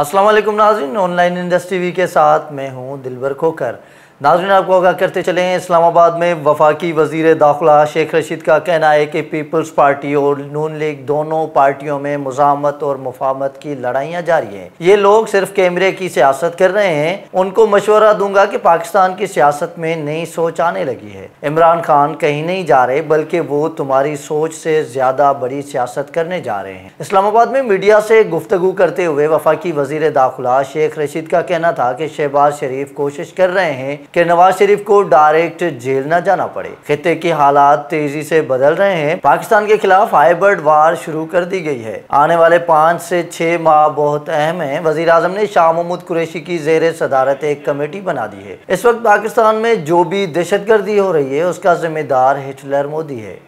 असलम नाजिन online industry के साथ मैं हूँ दिलबर खोकर नाजरन आपको आगाह करते चले इस्लामाबाद में वफाकी वजीर दाखिला शेख रशीद का कहना है कि पीपल्स पार्टी और नून लीग दोनों पार्टियों में मुजामत और मुफामत की लड़ाइयाँ जारी हैं ये लोग सिर्फ कैमरे की सियासत कर रहे हैं उनको मशवरा दूंगा कि पाकिस्तान की सियासत में नई सोच आने लगी है इमरान खान कहीं नहीं जा रहे बल्कि वो तुम्हारी सोच से ज़्यादा बड़ी सियासत करने जा रहे हैं इस्लामाबाद में मीडिया से गुफ्तु करते हुए वफाकी वजीर दाखिला शेख रशीद का कहना था कि शहबाज शरीफ कोशिश कर रहे हैं कि नवाज शरीफ को डायरेक्ट जेल न जाना पड़े खत्े की हालात तेजी से बदल रहे हैं पाकिस्तान के खिलाफ हाइबर्ड वार शुरू कर दी गई है आने वाले पाँच से छह माह बहुत अहम है वजीर अजम ने शाह महमूद कुरैशी की जेर सदारत एक कमेटी बना दी है इस वक्त पाकिस्तान में जो भी दहशत गर्दी हो रही है उसका जिम्मेदार हिटलर मोदी है